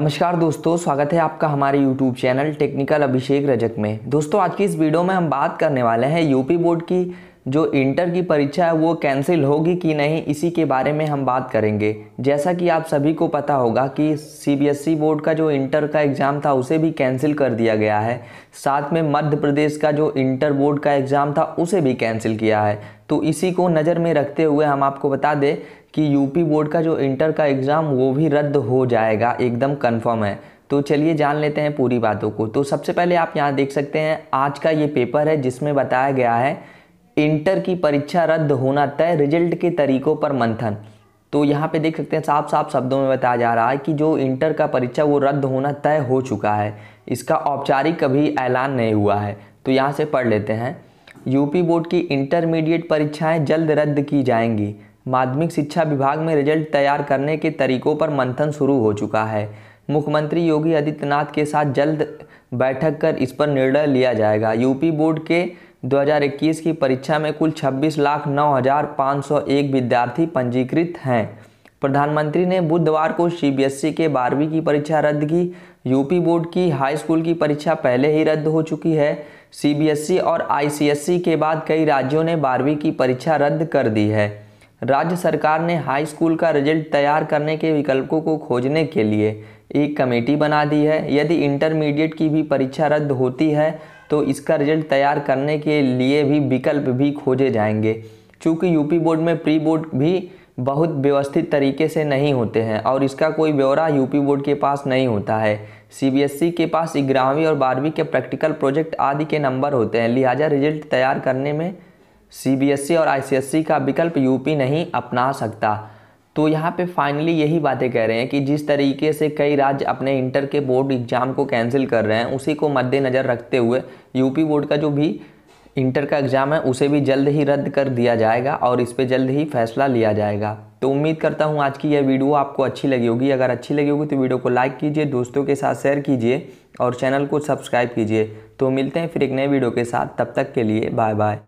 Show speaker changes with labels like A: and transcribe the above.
A: नमस्कार दोस्तों स्वागत है आपका हमारे YouTube channel technical Abhishek Rajak में दोस्तों आज की इस वीडियो में हम बात करने वाले हैं यूपी बोर्ड की जो इंटर की परीक्षा है वो कैंसिल होगी कि नहीं इसी के बारे में हम बात करेंगे जैसा कि आप सभी को पता होगा कि सीबीएसई e बोर्ड का जो इंटर का एग्ज़ाम था उसे भी कैंसिल कर दिया गया है साथ में मध्य प्रदेश का जो इंटर बोर्ड का एग्ज़ाम था उसे भी कैंसिल किया है तो इसी को नज़र में रखते हुए हम आपको बता दें कि यूपी बोर्ड का जो इंटर का एग्ज़ाम वो भी रद्द हो जाएगा एकदम कन्फर्म है तो चलिए जान लेते हैं पूरी बातों को तो सबसे पहले आप यहाँ देख सकते हैं आज का ये पेपर है जिसमें बताया गया है इंटर की परीक्षा रद्द होना तय रिजल्ट के तरीकों पर मंथन तो यहाँ पे देख सकते हैं साफ साफ शब्दों में बताया जा रहा है कि जो इंटर का परीक्षा वो रद्द होना तय हो चुका है इसका औपचारिक अभी ऐलान नहीं हुआ है तो यहाँ से पढ़ लेते हैं यूपी बोर्ड की इंटरमीडिएट परीक्षाएं जल्द रद्द की जाएंगी माध्यमिक शिक्षा विभाग में रिजल्ट तैयार करने के तरीकों पर मंथन शुरू हो चुका है मुख्यमंत्री योगी आदित्यनाथ के साथ जल्द बैठक कर इस पर निर्णय लिया जाएगा यूपी बोर्ड के 2021 की परीक्षा में कुल छब्बीस लाख नौ हज़ार पाँच सौ एक विद्यार्थी पंजीकृत हैं प्रधानमंत्री ने बुधवार को सीबीएसई e के बारहवीं की परीक्षा रद्द की यूपी बोर्ड की हाई स्कूल की परीक्षा पहले ही रद्द हो चुकी है सीबीएसई e और आईसीएसई e के बाद कई राज्यों ने बारहवीं की परीक्षा रद्द कर दी है राज्य सरकार ने हाई स्कूल का रिजल्ट तैयार करने के विकल्पों को खोजने के लिए एक कमेटी बना दी है यदि इंटरमीडिएट की भी परीक्षा रद्द होती है तो इसका रिजल्ट तैयार करने के लिए भी विकल्प भी खोजे जाएंगे चूँकि यूपी बोर्ड में प्री बोर्ड भी बहुत व्यवस्थित तरीके से नहीं होते हैं और इसका कोई ब्यौरा यूपी बोर्ड के पास नहीं होता है सीबीएसई के पास ग्यारहवीं और बारहवीं के प्रैक्टिकल प्रोजेक्ट आदि के नंबर होते हैं लिहाजा रिजल्ट तैयार करने में सीबीएसई e और आईसीएसई e का विकल्प यूपी नहीं अपना सकता तो यहाँ पे फाइनली यही बातें कह रहे हैं कि जिस तरीके से कई राज्य अपने इंटर के बोर्ड एग्ज़ाम को कैंसिल कर रहे हैं उसी को मद्देनज़र रखते हुए यूपी बोर्ड का जो भी इंटर का एग्ज़ाम है उसे भी जल्द ही रद्द कर दिया जाएगा और इस पर जल्द ही फैसला लिया जाएगा तो उम्मीद करता हूँ आज की यह वीडियो आपको अच्छी लगी होगी अगर अच्छी लगी होगी तो वीडियो को लाइक कीजिए दोस्तों के साथ शेयर कीजिए और चैनल को सब्सक्राइब कीजिए तो मिलते हैं फिर एक नए वीडियो के साथ तब तक के लिए बाय बाय